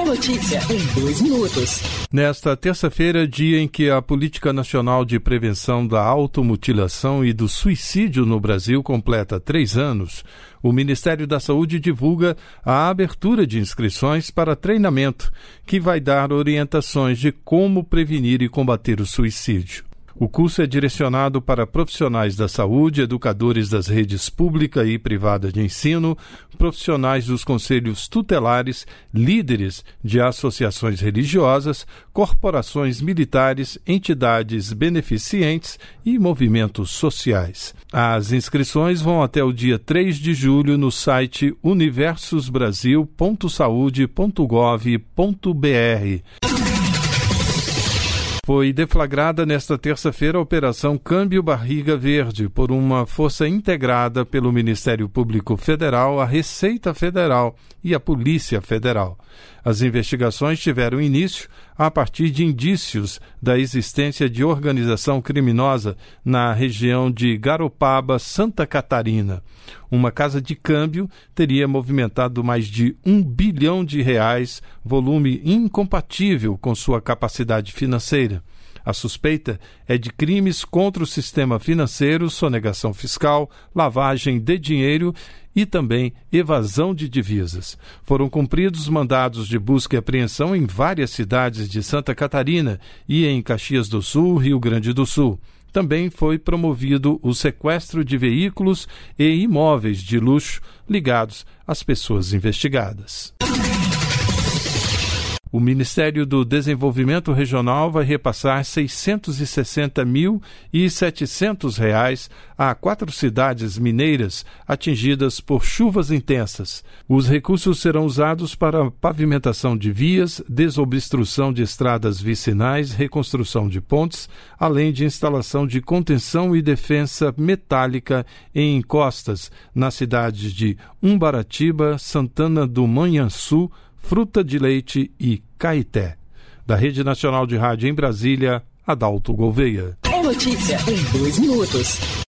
É notícia em dois minutos. Nesta terça-feira, dia em que a Política Nacional de Prevenção da Automutilação e do Suicídio no Brasil completa três anos, o Ministério da Saúde divulga a abertura de inscrições para treinamento, que vai dar orientações de como prevenir e combater o suicídio. O curso é direcionado para profissionais da saúde, educadores das redes pública e privada de ensino, profissionais dos conselhos tutelares, líderes de associações religiosas, corporações militares, entidades beneficentes e movimentos sociais. As inscrições vão até o dia 3 de julho no site universosbrasil.saude.gov.br. Foi deflagrada nesta terça-feira a Operação Câmbio Barriga Verde por uma força integrada pelo Ministério Público Federal, a Receita Federal e a Polícia Federal. As investigações tiveram início a partir de indícios da existência de organização criminosa na região de Garopaba, Santa Catarina. Uma casa de câmbio teria movimentado mais de um bilhão de reais, volume incompatível com sua capacidade financeira. A suspeita é de crimes contra o sistema financeiro, sonegação fiscal, lavagem de dinheiro e também evasão de divisas. Foram cumpridos mandados de busca e apreensão em várias cidades de Santa Catarina e em Caxias do Sul, Rio Grande do Sul. Também foi promovido o sequestro de veículos e imóveis de luxo ligados às pessoas investigadas. O Ministério do Desenvolvimento Regional vai repassar R$ 660.700 a quatro cidades mineiras atingidas por chuvas intensas. Os recursos serão usados para pavimentação de vias, desobstrução de estradas vicinais, reconstrução de pontes, além de instalação de contenção e defensa metálica em encostas nas cidades de Umbaratiba, Santana do Manhançu, Fruta de Leite e Caeté. Da Rede Nacional de Rádio em Brasília, Adalto Gouveia. É notícia em dois minutos.